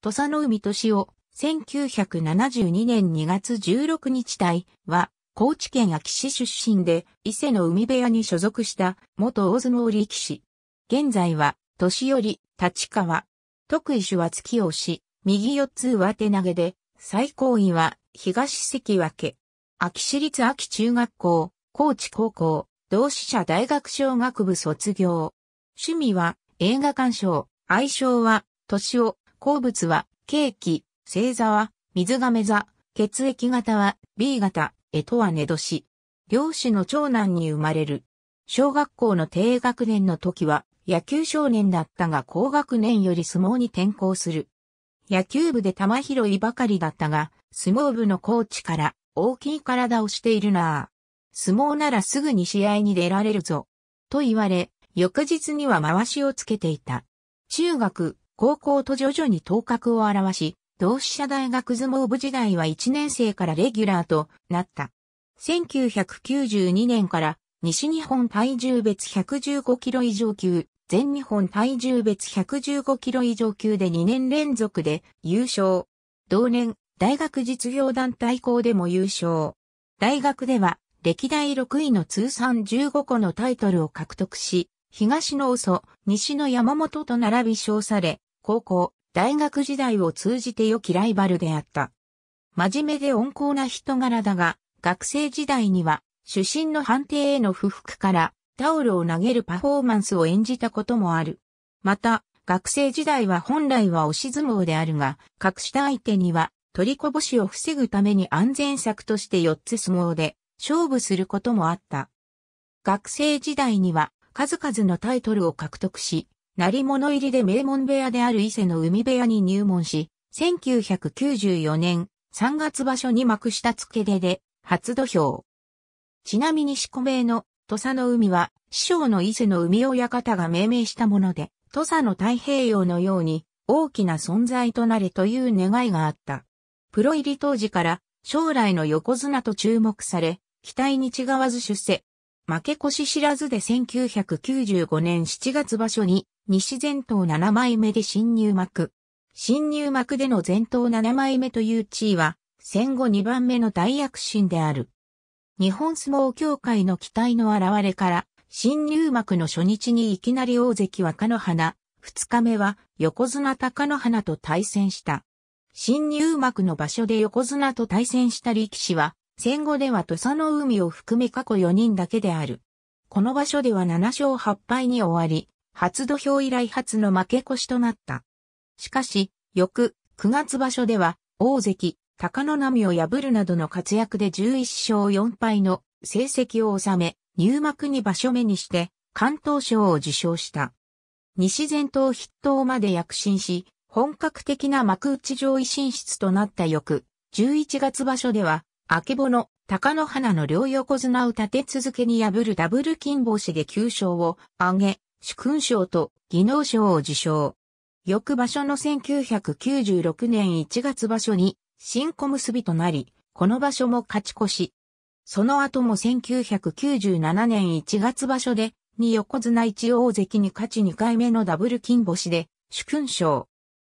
土佐の海敏夫、1972年2月16日隊は、高知県秋市出身で、伊勢の海部屋に所属した、元大相撲力士。現在は、年寄り、立川。特異種は月を押し、右四つ上手投げで、最高位は、東関脇。秋市立秋中学校、高知高校、同志社大学小学部卒業。趣味は、映画鑑賞、愛称は、年を、好物は、ケーキ、星座は、水亀座、血液型は、B 型、えとは寝年。両氏の長男に生まれる。小学校の低学年の時は、野球少年だったが高学年より相撲に転向する。野球部で玉拾いばかりだったが、相撲部のコーチから、大きい体をしているなぁ。相撲ならすぐに試合に出られるぞ。と言われ、翌日には回しをつけていた。中学、高校と徐々に頭角を現し、同志社大学相撲部時代は1年生からレギュラーとなった。1992年から西日本体重別115キロ以上級、全日本体重別115キロ以上級で2年連続で優勝。同年、大学実業団対抗でも優勝。大学では歴代6位の通算15個のタイトルを獲得し、東の遅、西の山本と並び称され、高校、大学時代を通じて良きライバルであった。真面目で温厚な人柄だが、学生時代には、主審の判定への不服から、タオルを投げるパフォーマンスを演じたこともある。また、学生時代は本来は押し相撲であるが、隠した相手には、取りこぼしを防ぐために安全策として4つ相撲で、勝負することもあった。学生時代には、数々のタイトルを獲得し、成り物入りで名門部屋である伊勢の海部屋に入門し、1994年3月場所に幕下付け出で初土俵。ちなみに四股名の土佐の海は師匠の伊勢の海親方が命名したもので、土佐の太平洋のように大きな存在となれという願いがあった。プロ入り当時から将来の横綱と注目され、期待に違わず出世。負け越し知らずで1995年7月場所に西前頭7枚目で新入幕。新入幕での前頭7枚目という地位は、戦後2番目の大躍進である。日本相撲協会の期待の現れから、新入幕の初日にいきなり大関若野花、二日目は横綱高野花と対戦した。新入幕の場所で横綱と対戦した力士は、戦後では土佐の海を含め過去4人だけである。この場所では7勝8敗に終わり、初土俵以来初の負け越しとなった。しかし、翌9月場所では、大関、高野波を破るなどの活躍で11勝4敗の成績を収め、入幕に場所目にして、関東賞を受賞した。西前頭筆頭まで躍進し、本格的な幕内上位進出となった翌、11月場所では、明けぼの、高野花の両横綱を立て続けに破るダブル金星で9勝を挙げ、主勲賞と技能賞を受賞。翌場所の1996年1月場所に新小結となり、この場所も勝ち越し。その後も1997年1月場所で、二横綱一大関に勝ち2回目のダブル金星で、主勲賞。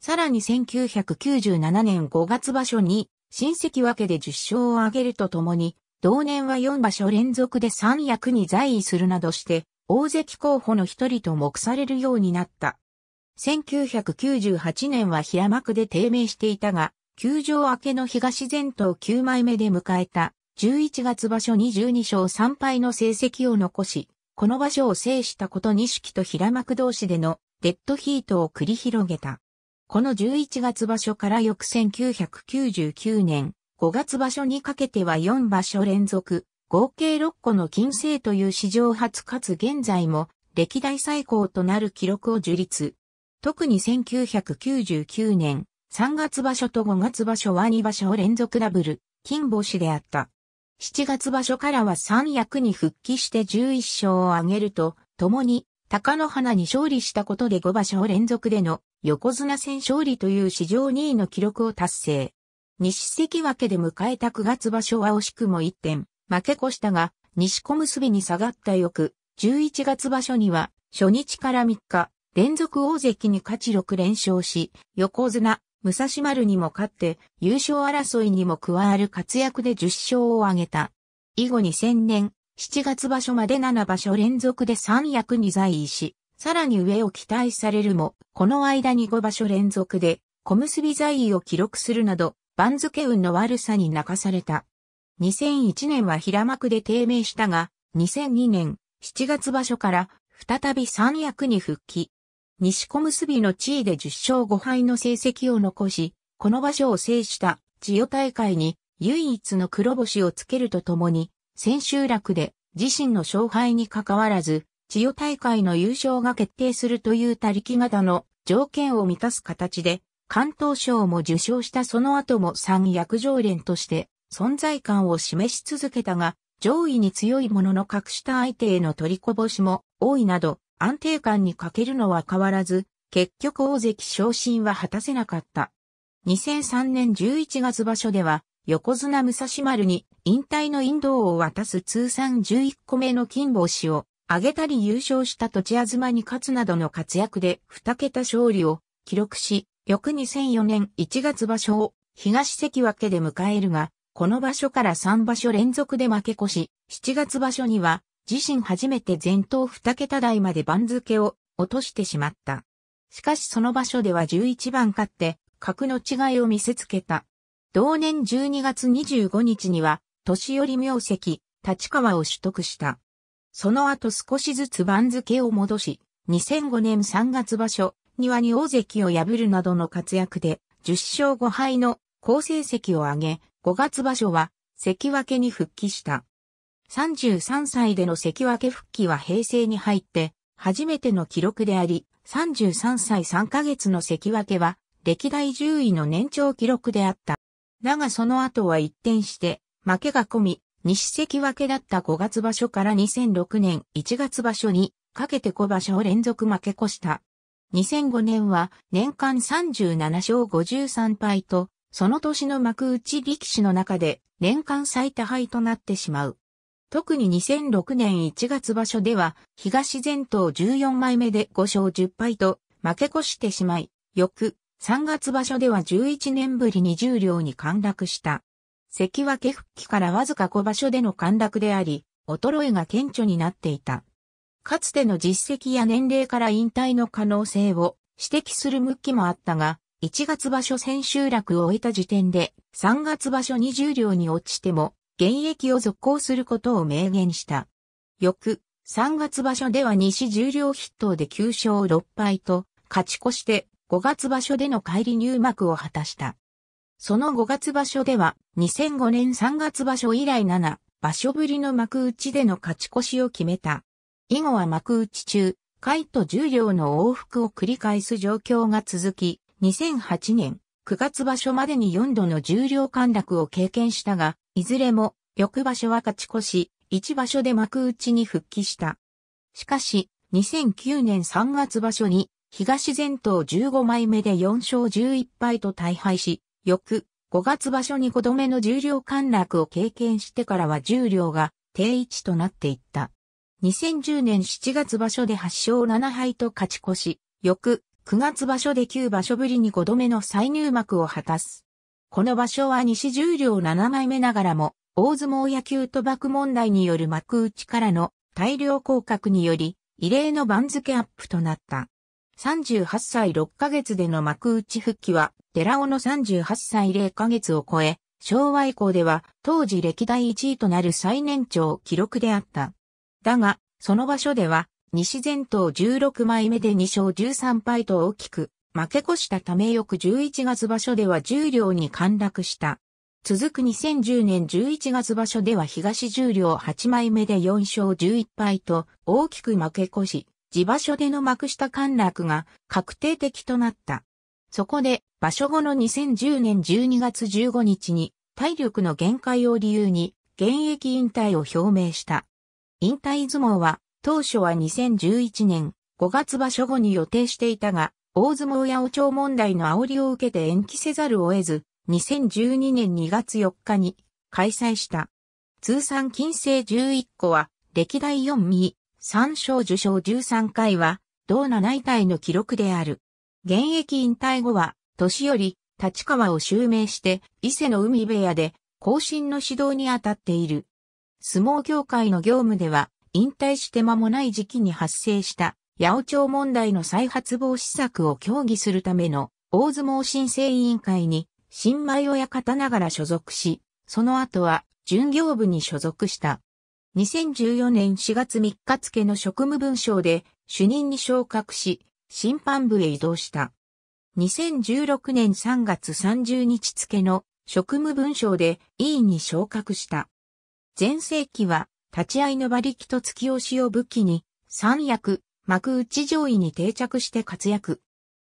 さらに1997年5月場所に、新関脇で10勝を挙げるとともに、同年は4場所連続で三役に在位するなどして、大関候補の一人と目されるようになった。1998年は平幕で低迷していたが、球場明けの東前頭9枚目で迎えた11月場所22勝3敗の成績を残し、この場所を制したこと錦と平幕同士でのデッドヒートを繰り広げた。この11月場所から翌1999年5月場所にかけては4場所連続合計6個の金星という史上初かつ現在も歴代最高となる記録を樹立。特に1999年3月場所と5月場所は2場所連続ダブル、金星であった。7月場所からは三役に復帰して11勝を挙げると、共に高野花に勝利したことで5場所連続での横綱戦勝利という史上2位の記録を達成。西関脇で迎えた9月場所は惜しくも1点、負け越したが、西小結に下がった翌、11月場所には、初日から3日、連続大関に勝ち6連勝し、横綱、武蔵丸にも勝って、優勝争いにも加わる活躍で10勝を挙げた。以後2000年、7月場所まで7場所連続で三役に在位し、さらに上を期待されるも、この間に5場所連続で、小結在位を記録するなど、番付運の悪さに泣かされた。2001年は平幕で低迷したが、2002年7月場所から再び三役に復帰。西小結の地位で10勝5敗の成績を残し、この場所を制した千代大会に唯一の黒星をつけるとともに、千秋楽で自身の勝敗に関わらず、千代大会の優勝が決定するという他力型の条件を満たす形で、関東賞も受賞したその後も三役常連として存在感を示し続けたが、上位に強いものの格下相手への取りこぼしも多いなど、安定感に欠けるのは変わらず、結局大関昇進は果たせなかった。2003年11月場所では、横綱武蔵丸に引退の引導を渡す通算11個目の金星を上げたり優勝した土地東に勝つなどの活躍で2桁勝利を記録し、翌2004年1月場所を東関脇で迎えるが、この場所から3場所連続で負け越し、7月場所には自身初めて前頭2桁台まで番付を落としてしまった。しかしその場所では11番勝って、格の違いを見せつけた。同年12月25日には、年寄り名跡、立川を取得した。その後少しずつ番付を戻し、2005年3月場所、庭に大関を破るなどの活躍で、10勝5敗の好成績を挙げ、5月場所は関脇に復帰した。33歳での関脇復帰は平成に入って初めての記録であり、33歳3ヶ月の関脇は歴代10位の年長記録であった。だがその後は一転して負けが込み、西関脇だった5月場所から2006年1月場所にかけて5場所を連続負け越した。2005年は年間37勝53敗とその年の幕内力士の中で年間最多敗となってしまう。特に2006年1月場所では、東前頭14枚目で5勝10敗と負け越してしまい、翌3月場所では11年ぶりに重量に陥落した。関脇復帰からわずか5場所での陥落であり、衰えが顕著になっていた。かつての実績や年齢から引退の可能性を指摘する向きもあったが、1月場所千秋楽を終えた時点で、3月場所20両に落ちても、現役を続行することを明言した。翌、3月場所では西十両筆頭で9勝6敗と、勝ち越して、5月場所での帰り入幕を果たした。その5月場所では、2005年3月場所以来7、場所ぶりの幕内での勝ち越しを決めた。以後は幕内中、回と十両の往復を繰り返す状況が続き、2008年9月場所までに4度の重量陥落を経験したが、いずれも翌場所は勝ち越し、1場所で幕内に復帰した。しかし、2009年3月場所に東前頭15枚目で4勝11敗と大敗し、翌5月場所に5度目の重量陥落を経験してからは重量が定位置となっていった。2010年7月場所で8勝7敗と勝ち越し、翌9月場所で9場所ぶりに5度目の再入幕を果たす。この場所は西十両7枚目ながらも、大相撲野球賭博問題による幕内からの大量降格により、異例の番付アップとなった。38歳6ヶ月での幕内復帰は、寺尾の38歳0ヶ月を超え、昭和以降では当時歴代1位となる最年長記録であった。だが、その場所では西前頭16枚目で2勝13敗と大きく、負け越したため翌11月場所では10両に陥落した。続く2010年11月場所では東10両8枚目で4勝11敗と大きく負け越し、自場所での幕下陥落が確定的となった。そこで場所後の2010年12月15日に体力の限界を理由に現役引退を表明した。引退相撲は当初は2011年5月場所後に予定していたが、大相撲やお長問題の煽りを受けて延期せざるを得ず、2012年2月4日に開催した。通算金星11個は、歴代4位、3勝受賞13回は、同7位体の記録である。現役引退後は、年より、立川を襲名して、伊勢の海部屋で、後進の指導に当たっている。相撲協会の業務では、引退して間もない時期に発生した八百長問題の再発防止策を協議するための大相撲申請委員会に新米親方ながら所属し、その後は巡業部に所属した。2014年4月3日付の職務文章で主任に昇格し、審判部へ移動した。2016年3月30日付の職務文章で委員に昇格した。前世紀は立ち合いの馬力と突き押しを武器に、三役、幕内上位に定着して活躍。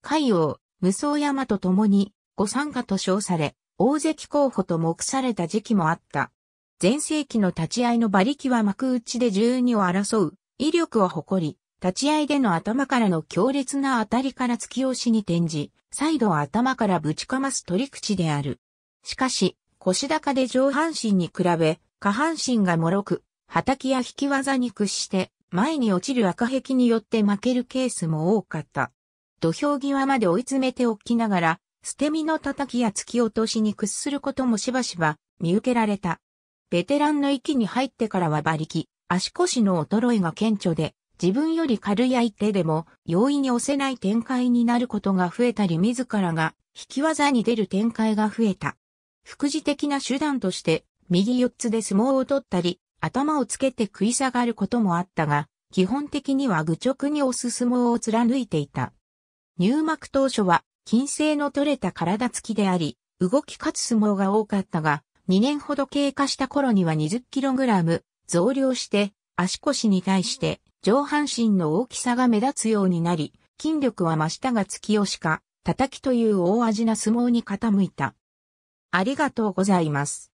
海王、無双山と共に、御参加と称され、大関候補と目された時期もあった。前世紀の立ち合いの馬力は幕内で十二を争う、威力を誇り、立ち合いでの頭からの強烈な当たりから突き押しに転じ、再度頭からぶちかます取り口である。しかし、腰高で上半身に比べ、下半身が脆く、畑や引き技に屈して前に落ちる赤壁によって負けるケースも多かった。土俵際まで追い詰めておきながら、捨て身の叩きや突き落としに屈することもしばしば見受けられた。ベテランの域に入ってからは馬力、足腰の衰えが顕著で、自分より軽い相手でも容易に押せない展開になることが増えたり自らが引き技に出る展開が増えた。副次的な手段として、右四つで相撲を取ったり、頭をつけて食い下がることもあったが、基本的には愚直におすすもを貫いていた。入幕当初は、金星の取れた体つきであり、動き勝つ相撲が多かったが、2年ほど経過した頃には 20kg 増量して、足腰に対して上半身の大きさが目立つようになり、筋力は増したが突き押しか、叩きという大味な相撲に傾いた。ありがとうございます。